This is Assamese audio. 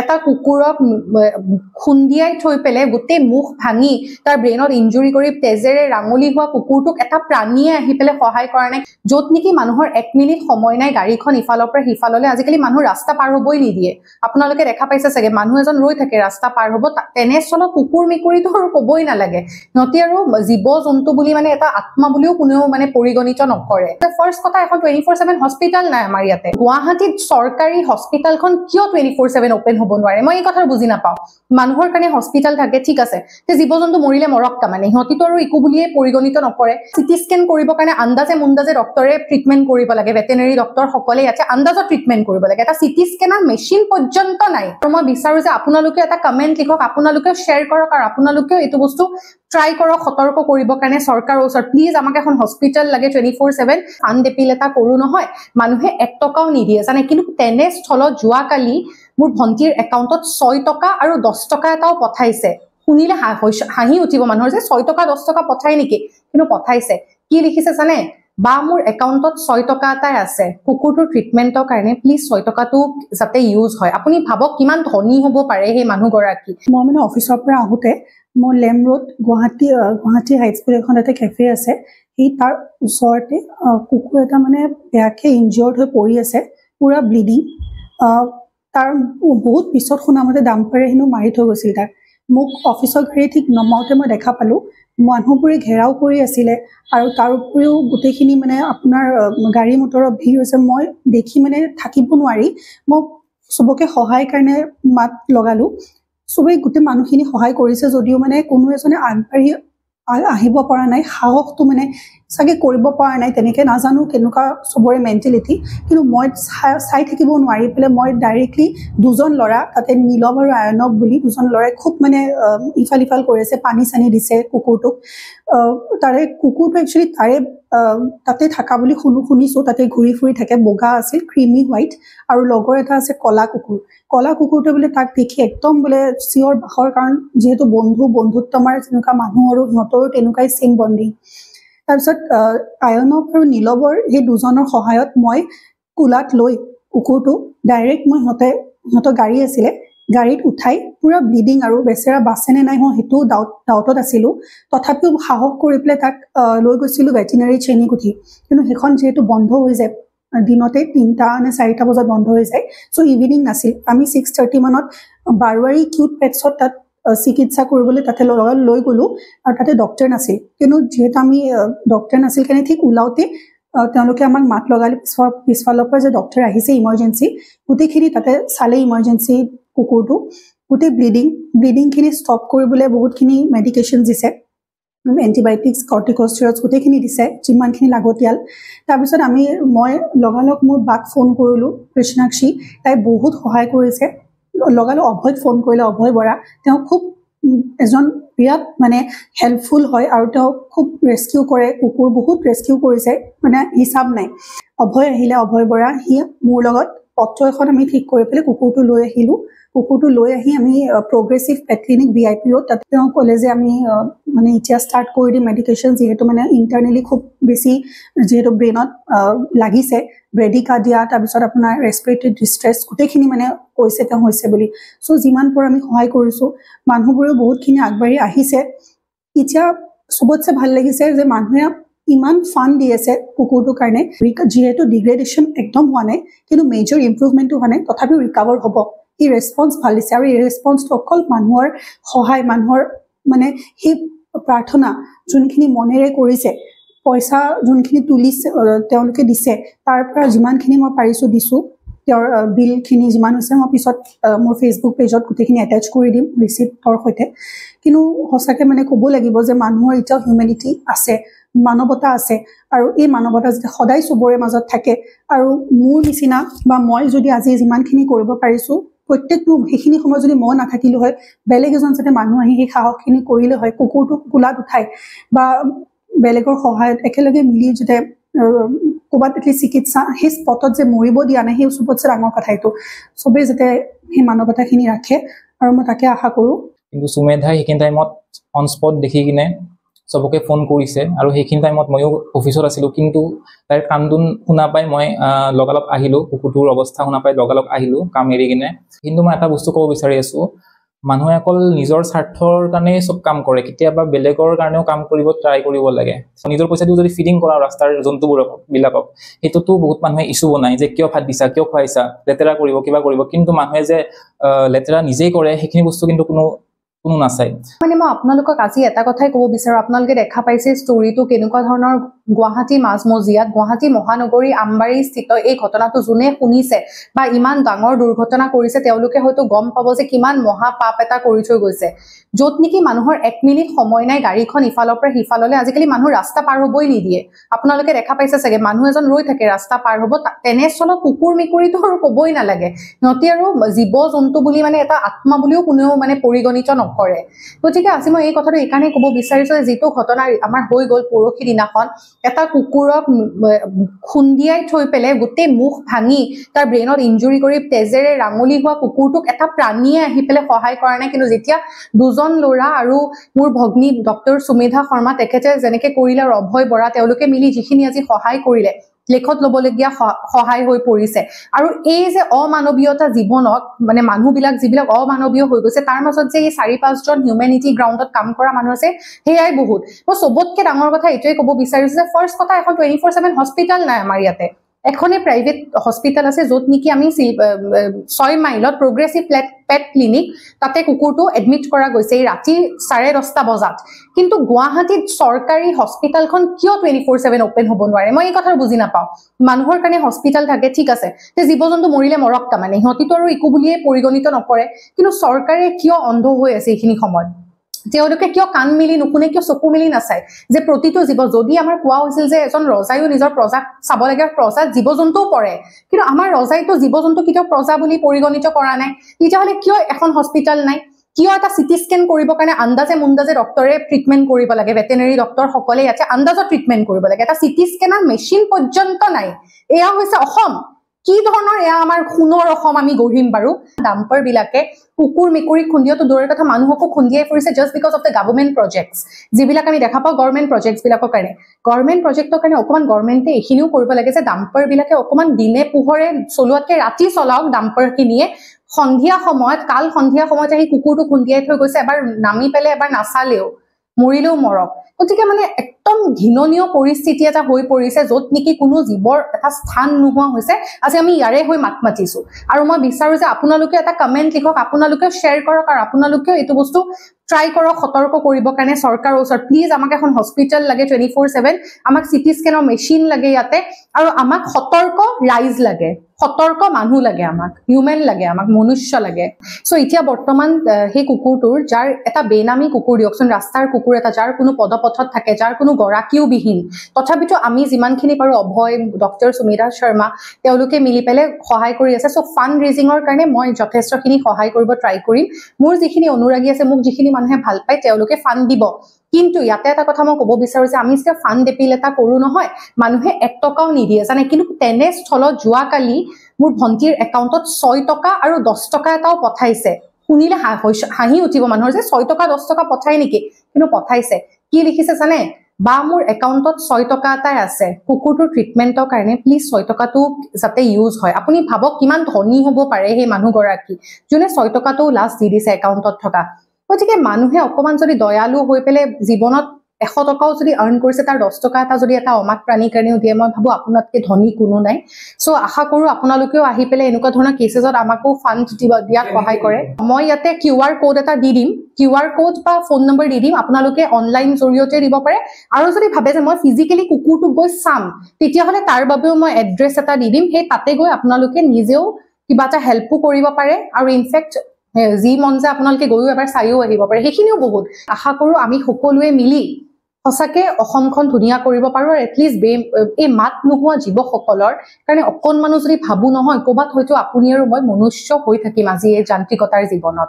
এটা কুকুৰক খুন্দিয়াই থৈ পেলাই গোটেই মুখ ভাঙি তাৰ ব্ৰেইনত ইঞ্জুৰি কৰি তেজেৰে ৰাঙলী হোৱা কুকুৰটোক এটা প্ৰাণীয়ে আহি পেলাই সহায় কৰা নাই য'ত নেকি মানুহৰ এক মিনিট সময় নাই গাড়ীখন ইফালৰ পৰা সিফাললৈ আজিকালি মানুহ ৰাস্তা পাৰ হ'বই নিদিয়ে আপোনালোকে দেখা পাইছে চাগে মানুহ এজন ৰৈ থাকে ৰাস্তা পাৰ হ'ব তেনেস্থলত কুকুৰ মেকুৰীটো আৰু ক'বই নালাগে সিহঁতি আৰু জীৱ জন্তু বুলি মানে এটা আত্মা বুলিও কোনেও মানে পৰিগণিত নকৰে ফাৰ্ষ্ট কথা এখন টুৱেণ্টি ফ'ৰ ছেভেন হস্পিটেল নাই আমাৰ ইয়াতে গুৱাহাটীত চৰকাৰী হস্পিটেলখন কিয় টুৱেণ্টি ফ'ৰ ছেভেন ডেভেলপমেণ্ট হ'ব নোৱাৰে মই এই কথাটো বুজি নাপাওঁ মানুহৰ কাৰণে হস্পিটেল থাকে ঠিক আছে সেই জীৱ জন্তু মৰিলে মৰক্তা মানে সিহঁতিতো আৰু একো বুলিয়ে পৰিগণিত নকৰে চিটি স্কেন কৰিবৰ কাৰণে আন্দাজে মুন্দাজে ডক্টৰে ট্ৰিটমেণ্ট কৰিব লাগে ভেটেনেৰি ডক্টৰসকলে ইয়াতে আন্দাজত ট্ৰিটমেণ্ট কৰিব লাগে এটা চিটি স্কেনৰ মেচিন পৰ্যন্ত নাই আৰু মই বিচাৰোঁ যে আপোনালোকে এটা কমেণ্ট লিখক আপোনালোকেও শ্বেয়াৰ কৰক আৰু আপোনালোকেও এইটো বস্তু ট্ৰাই কৰক সতৰ্ক কৰিবৰ কাৰণে চৰকাৰৰ ওচৰত প্লিজ আমাক এখন হস্পিটেল লাগে টুৱেণ্টি ফ'ৰ ছেভেন আন এটা কৰোঁ নহয় মানুহে এক টকাও নিদিয়ে জানে কিন্তু তেনেস্থলত যোৱাকালি মোৰ ভণ্টিৰ একাউণ্টত ছয় টকা আৰু দহ টকা এটাও পঠাইছে শুনিলে হাঁহি উঠিব মানুহৰ যে ছয় টকা দহ টকা পঠাই নেকি কিন্তু পঠাইছে কি লিখিছে জানে বা মোৰ একাউণ্টত ছয় টকা এটাই আছে কুকুৰটোৰ ট্ৰিটমেণ্টৰ কাৰণে প্লিজ ছয় টকাটো যাতে ইউজ হয় আপুনি ভাবক কিমান ধনী হ'ব পাৰে সেই মানুহগৰাকী মই মানে অফিচৰ পৰা আহোঁতে মই লেম ৰোড গুৱাহাটী গুৱাহাটী হাইস্কুল এখন এটা কেফে আছে সেই তাৰ ওচৰতে কুকুৰ এটা মানে বেয়াকৈ ইঞ্জিয়ৰ্ড হৈ পৰি আছে পুৰা ব্লিডিং তাৰ বহুত পিছত শুনামতে ডাম্পাৰে হেনো মাৰি থৈ গৈছিল তাক মোক অফিচৰ গাড়ী ঠিক নমাওঁতে মই দেখা পালোঁ মানুহবোৰে ঘেৰাও কৰি আছিলে আৰু তাৰ উপৰিও গোটেইখিনি মানে আপোনাৰ গাড়ী মটৰৰ ভিৰ হৈছে মই দেখি মানে থাকিব নোৱাৰি মই চবকে সহায় কাৰণে মাত লগালোঁ চবেই গোটেই মানুহখিনি সহায় কৰিছে যদিও মানে কোনো এজনে আগবাঢ়ি আহিব পৰা নাই সাহসটো মানে চাগে কৰিব পৰা নাই তেনেকৈ নাজানো কেনেকুৱা চবৰে মেণ্টেলিটি কিন্তু মই চাই চাই থাকিব নোৱাৰি পেলাই মই ডাইৰেক্টলি দুজন ল'ৰা তাতে নীলম আৰু আয়নৱ বুলি দুজন ল'ৰাই খুব মানে ইফাল ইফাল কৰি আছে পানী চানী দিছে কুকুৰটোক তাৰে কুকুৰটো একচুৱেলি তাৰে তাতে থাকা বুলি শুনো শুনিছো তাতে ঘূৰি ফুৰি থাকে বগা আছিল ক্ৰিমি হোৱাইট আৰু লগৰ এটা আছে ক'লা কুকুৰ ক'লা কুকুৰটোৱে বোলে তাক দেখি একদম বোলে চিঞৰ বাখৰ কাৰণ যিহেতু বন্ধু বন্ধুত্ব আমাৰ তেনেকুৱা মানুহ আৰু সিহঁতৰো তেনেকুৱাই চিন বন্দী তাৰপিছত আয়নক আৰু নীলৱৰ সেই দুজনৰ সহায়ত মই কোলাত লৈ কুকুৰটো ডাইৰেক্ট মই সিহঁতে সিহঁতৰ গাড়ী আছিলে গাড়ীত উঠাই পুৰা ব্লিডিং আৰু বেচেৰা বাছেনে নাই হওঁ সেইটো ডাউট ডাউটত আছিলোঁ তথাপিও সাহস কৰি পেলাই তাক লৈ গৈছিলোঁ ভেটেনেৰী ট্ৰেইনিং উঠি কিন্তু সেইখন যিহেতু বন্ধ হৈ যায় দিনতে তিনিটা নে চাৰিটা বজাত বন্ধ হৈ যায় চ' ইভিনিং নাছিল আমি ছিক্স থাৰ্টি মানত বাৰুৱাৰী কিউট পেটছত তাত চিকিৎসা কৰিবলৈ তাতে লৈ গ'লোঁ আৰু তাতে ডক্টৰ নাছিল কিন্তু যিহেতু আমি ডক্টৰ নাছিল কাৰণে ঠিক ওলাওঁতে তেওঁলোকে আমাক মাত লগালে পিছফালৰ পৰা যে ডক্টৰ আহিছে ইমাৰ্জেঞ্চি গোটেইখিনি তাতে চালে ইমাৰ্জেঞ্চি কুকুৰটো গোটেই ব্লিডিং ব্লিডিংখিনি ষ্টপ কৰিবলৈ বহুতখিনি মেডিকেশ্যন দিছে এণ্টিবায়'টিক্স কৰ্টিকষ্টিয়াচ গোটেইখিনি দিছে যিমানখিনি লাগতিয়াল তাৰপিছত আমি মই লগালগ মোৰ বাক ফোন কৰিলোঁ কৃষ্ণাক্ষী তাই বহুত সহায় কৰিছে লগালগ অভয়ত ফোন কৰিলে অভয় বৰা তেওঁ খুব এজন বিৰাট মানে হেল্পফুল হয় আৰু তেওঁ খুব ৰেস্কিউ কৰে কুকুৰ বহুত ৰেস্কিউ কৰিছে মানে হিচাপ নাই অভয় আহিলে অভয় বৰা সি মোৰ লগত পত্ৰ এখন আমি ঠিক কৰি পেলাই কুকুৰটো লৈ আহিলো কুকুৰটো লৈ আহি আমি progressive pet clinic B I P অ'ত তাতে তেওঁ ক'লে যে আমি মানে এতিয়া ষ্টাৰ্ট কৰি দিম মেডিকেশ্যন যিহেতু মানে ইণ্টাৰনেলি খুব বেছি যিহেতু ব্ৰেইনত লাগিছে ব্ৰেডিকা দিয়া তাৰপিছত আপোনাৰ ৰেচপিৰেটৰী ডিষ্ট্ৰেছ গোটেইখিনি মানে কৈছে তেওঁ হৈছে বুলি চ' যিমান পৰা আমি সহায় কৰিছোঁ মানুহবোৰেও বহুতখিনি আগবাঢ়ি আহিছে এতিয়া চবতছে ভাল লাগিছে যে মানুহে ইমান ফান দি আছে কুকুৰটোৰ কাৰণে যিহেতু ডিগ্ৰেডেশ্যন একদম হোৱা নাই কিন্তু মেজৰ ইম্প্ৰুভমেণ্টটো হোৱা নাই তথাপিও ৰিকাভাৰ হ'ব ই ৰেচপন্স ভাল দিছে আৰু এই ৰেচপন্সটো অকল মানুহৰ সহায় মানুহৰ মানে সেই প্ৰাৰ্থনা যোনখিনি মনেৰে কৰিছে পইচা যোনখিনি তুলিছে তেওঁলোকে দিছে তাৰ পৰা যিমানখিনি মই পাৰিছোঁ দিছোঁ তেওঁৰ বিলখিনি যিমান হৈছে মই পিছত মোৰ ফেচবুক পেজত গোটেইখিনি এটেচ কৰি দিম ৰিচিপ্টৰ সৈতে কিন্তু সঁচাকৈ মানে ক'ব লাগিব যে মানুহৰ এতিয়াও হিউমেনিটি আছে মানৱতা আছে আৰু এই মানৱতা যাতে সদায় চবৰে মাজত থাকে আৰু মোৰ নিচিনা বা মই যদি আজি যিমানখিনি কৰিব পাৰিছোঁ প্ৰত্যেকটো সেইখিনি সময়ত যদি মই নাথাকিলো হয় বেলেগ এজন যাতে মানুহ আহি সেই সাহসখিনি কৰিলে হয় কুকুৰটো কোলাত উঠাই বা বেলেগৰ সহায়ত একেলগে মিলি যাতে ক'ৰবাত এটলি চিকিৎসা সেই স্পটত যে মৰিব দিয়া নাই সেই চবতছে ডাঙৰ কথা এইটো চবেই যাতে সেই মানৱতাখিনি ৰাখে আৰু মই তাকে আশা কৰোঁ কিন্তু সুমেধাই সেইখিনি টাইমত অন স্পট দেখি কিনে চবকে ফোন কৰিছে আৰু সেইখিনি টাইমত ময়ো অফিচত আছিলোঁ কিন্তু তাইৰ কান্দোন শুনা পাই মই লগালগ আহিলোঁ কুকুৰটোৰ অৱস্থা শুনা পাই লগালগ আহিলোঁ কাম এৰি কিনে কিন্তু মই এটা বস্তু ক'ব বিচাৰি আছোঁ মানুহে অকল নিজৰ স্বাৰ্থৰ কাৰণে চব কাম কৰে কেতিয়াবা বেলেগৰ কাৰণেও কাম কৰিব ট্ৰাই কৰিব লাগে নিজৰ পইচাটো যদি ফিডিং কৰা ৰাস্তাৰ জন্তুবোৰক বিলাকক সেইটোতো বহুত মানুহে ইচ্যু বনাই যে কিয় ভাত দিছা কিয় খুৱাইছা লেতেৰা কৰিব কিবা কৰিব কিন্তু মানুহে যে লেতেৰা নিজেই কৰে সেইখিনি বস্তু কিন্তু কোনো কোনো নাচায় মানে মই আপোনালোকক আজি এটা কথাই ক'ব বিচাৰো আপোনালোকে দেখা পাইছে ষ্টৰিটো কেনেকুৱা ধৰণৰ গুৱাহাটী মাজমজিয়াত গুৱাহাটী মহানগৰী আমবাৰী স্থিত এই ঘটনাটো যোনে শুনিছে বা ইমান ডাঙৰ দুৰ্ঘটনা কৰিছে তেওঁলোকে হয়তো গম পাব যে কিমান মহা পাপ এটা কৰি থৈ গৈছে য'ত নেকি মানুহৰ এক মিনিট সময় নাই গাড়ীখন ইফালৰ পৰা সিফাললৈ আজিকালি মানুহ ৰাস্তা পাৰ হ'বই নিদিয়ে আপোনালোকে দেখা পাইছে চাগে মানুহ এজন ৰৈ থাকে ৰাস্তা পাৰ হ'ব তেনেস্থলত কুকুৰ মেকুৰীটো আৰু ক'বই নালাগে সিহঁতি আৰু জীৱ জন্তু বুলি মানে এটা আত্মা বুলিও কোনেও মানে পৰিগণিত নকৰে গতিকে আজি মই এই কথাটো এইকাৰণেই ক'ব বিচাৰিছো যে যিটো ঘটনা আমাৰ হৈ গ'ল পৰহি দিনাখন এটা কুকুৰক খুন্দিয়াই থৈ পেলাই গোটেই মুখ ভাঙি তাৰ ব্ৰেইনত ইঞ্জুৰি কৰি তেজেৰে ৰাঙলী হোৱা কুকুৰটোক এটা প্ৰাণীয়ে আহি পেলাই সহায় কৰা নাই কিন্তু যেতিয়া দুজন ল'ৰা আৰু মোৰ ভগ্নী ডক্টৰ সুমেধা শৰ্মা তেখেতে যেনেকে কৰিলে আৰু অভয় বৰা তেওঁলোকে মিলি যিখিনি আজি সহায় কৰিলে লেখত ল'বলগীয়া সহায় হৈ পৰিছে আৰু এই যে অমানৱীয়তা জীৱনত মানে মানুহবিলাক যিবিলাক অমানৱীয় হৈ গৈছে তাৰ মাজত যে এই চাৰি পাঁচজন হিউমেনিটি গ্ৰাউণ্ডত কাম কৰা মানুহ আছে সেয়াই বহুত মই চবতকে ডাঙৰ কথা এইটোৱে ক'ব বিচাৰিছো যে ফাৰ্ষ্ট কথা এখন টুৱেণ্টি ফ'ৰ ছেভেন হস্পিটেল নাই আমাৰ ইয়াতে এখনে প্ৰাইভেট হস্পিটেল আছে য'ত নেকি আমি ছয় মাইলত প্ৰগ্ৰেছিভ প্লেট পেট ক্লিনিক তাতে কুকুৰটো এডমিট কৰা গৈছে এই ৰাতি চাৰে দহটা বজাত কিন্তু গুৱাহাটীত চৰকাৰী হস্পিটেলখন কিয় টুৱেণ্টি ফ'ৰ ছেভেন অ'পেন হ'ব নোৱাৰে মই এই কথা বুজি নাপাওঁ মানুহৰ কাৰণে হস্পিটেল থাকে ঠিক আছে যে জীৱ জন্তু মৰিলে মৰক তাৰমানে সিহঁতিতো আৰু একো বুলিয়ে পৰিগণিত নকৰে কিন্তু চৰকাৰে কিয় অন্ধ হৈ আছে এইখিনি সময়ত তেওঁলোকে কিয় কাণ মিলি নুশুনে কিয় চকু মিলি নাচায় যে প্ৰতিটো জীৱ যদি আমাৰ কোৱা হৈছিল যে এজন ৰজায়ো নিজৰ প্ৰজাক চাব লাগে প্ৰজাত জীৱ জন্তুও পৰে কিন্তু আমাৰ ৰজাইতো জীৱ জন্তু কেতিয়াও প্ৰজা বুলি পৰিগণিত কৰা নাই তেতিয়াহ'লে কিয় এখন হস্পিটেল নাই কিয় এটা চিটি স্কেন কৰিবৰ কাৰণে আন্দাজে মুন্দাজে ডক্টৰে ট্ৰিটমেণ্ট কৰিব লাগে ভেটেনেৰি ডক্তৰসকলে ইয়াতে আন্দাজত ট্ৰিটমেণ্ট কৰিব লাগে এটা চিটি স্কেনৰ মেচিন পৰ্যন্ত নাই এয়া হৈছে অসম কি ধৰণৰ এয়া আমাৰ সোণৰ অসম আমি গঢ়িম বাৰু ডাম্পাৰবিলাকে কুকুৰ মেকুৰী খুন্দিয়াতো দূৰৰ কথা মানুহকো খুন্দিয়াই ফুৰিছে just because of the government projects যিবিলাক আমি দেখা পাওঁ গভৰ্ণমেণ্ট প্ৰজেক্টছবিলাকৰ কাৰণে গভৰ্ণমেণ্ট প্ৰজেক্টৰ কাৰণে অকণমান গভৰ্ণমেণ্টে এইখিনিও কৰিব লাগে যে বিলাকে অকণমান দিনে পোহৰে চলোৱাতকৈ ৰাতি চলাওক ডাম্পাৰখিনিয়ে সন্ধিয়া সময়ত কাল সন্ধিয়া সময়ত আহি কুকুৰটো খুন্দিয়াই থৈ গৈছে এবাৰ নামি পেলাই এবাৰ নাচালেও মৰিলেও মৰক গতিকে মানে একদম ঘৃণনীয় পৰিস্থিতি এটা হৈ পৰিছে য'ত নেকি কোনো জীৱৰ এটা স্থান নোহোৱা হৈছে আজি আমি ইয়াৰে হৈ মাত মাতিছো আৰু মই বিচাৰো যে আপোনালোকে এটা কমেণ্ট লিখক আপোনালোকেও শ্বেয়াৰ কৰক আৰু আপোনালোকেও এইটো বস্তু ট্ৰাই কৰক সতৰ্ক কৰিবৰ কাৰণে চৰকাৰৰ ওচৰত প্লিজ আমাক এখন হস্পিটেল লাগে টুৱেণ্টি ফ'ৰ ছেভেন আমাক চিটি স্কেনৰ মেচিন লাগে ইয়াতে আৰু আমাক সতৰ্ক ৰাইজ লাগে সতৰ্ক মানুহ লাগে আমাক হিউমেন লাগে আমাক মনুষ্য লাগে চ' এতিয়া বৰ্তমান সেই কুকুৰটোৰ যাৰ এটা বেনামী কুকুৰ দিয়কচোন ৰাস্তাৰ কুকুৰ এটা যাৰ কোনো পদপথত থাকে যাৰ কোনো গৰাকীও বিহীন তথাপিতো আমি যিমানখিনি পাৰোঁ অভয় ডক্টৰ সুমিতা শৰ্মা তেওঁলোকে মিলি পেলাই সহায় কৰি আছে চ' ফাণ্ড ৰেইজিঙৰ কাৰণে মই যথেষ্টখিনি সহায় কৰিব ট্ৰাই কৰিম মোৰ যিখিনি অনুৰাগী আছে মোক যিখিনি মানুহে ভাল পায় তেওঁলোকে ফাণ্ড দিব কিন্তু ইয়াতে এটা কথা মই ক'ব বিচাৰোঁ যে আমি যেতিয়া ফাণ্ড এপিল এটা কৰোঁ নহয় মানুহে এক টকাও নিদিয়ে জানে কিন্তু তেনেস্থলত যোৱাকালি মোৰ ভণ্টিৰ একাউণ্টত ছয় টকা আৰু দহ টকা এটাও পঠাইছে শুনিলে হাঁহি উঠিব মানুহৰ যে ছয় টকা দহ টকা পঠাই নেকি কিন্তু পঠাইছে কি লিখিছে জানে বা মোৰ একাউণ্টত ছয় টকা এটাই আছে কুকুৰটোৰ ট্ৰিটমেণ্টৰ কাৰণে প্লিজ ছয় টকাটো যাতে ইউজ হয় আপুনি ভাবক কিমান ধনী হ'ব পাৰে সেই মানুহগৰাকী যোনে ছয় টকাটো লাষ্ট দি দিছে একাউণ্টত থকা গতিকে মানুহে অকণমান যদি দয়ালু হৈ পেলাই জীৱনত এশ টকাও যদি আৰ্ণ কৰিছে তাৰ দহ টকা এটা যদি এটা অমাত প্ৰাণী কাৰণেও দিয়ে মই ভাবোঁ আপোনাতকৈ ধনী কোনো নাই চ' আশা কৰোঁ আপোনালোকেও আহি পেলাই এনেকুৱা ধৰণৰ কেচেছত আমাকো ফাণ্ড দিব দিয়াত সহায় কৰে মই ইয়াতে কিউ আৰ কোড এটা দি দিম কিউ আৰ কোড বা ফোন নম্বৰ দি দিম আপোনালোকে অনলাইন জৰিয়তে দিব পাৰে আৰু যদি ভাবে যে মই ফিজিকেলি কুকুৰটোক গৈ চাম তেতিয়াহ'লে তাৰ বাবেও মই এড্ৰেছ এটা দি দিম সেই তাতে গৈ আপোনালোকে নিজেও কিবা এটা হেল্পো কৰিব পাৰে আৰু ইনফেক্ট যি মন যায় আপোনালোকে গৈও এবাৰ চাইও আহিব পাৰে সেইখিনিও বহুত আশা কৰোঁ আমি সকলোৱে মিলি সঁচাকে অসমখন ধুনীয়া কৰিব পাৰোঁ আৰু এটলিষ্ট বে এই মাত নোহোৱা জীৱসকলৰ কাৰণে অকণমানো যদি ভাবোঁ নহয় ক'ৰবাত হয়তো আপুনি আৰু মই মনুষ্য হৈ থাকিম আজি এই যান্ত্ৰিকতাৰ জীৱনত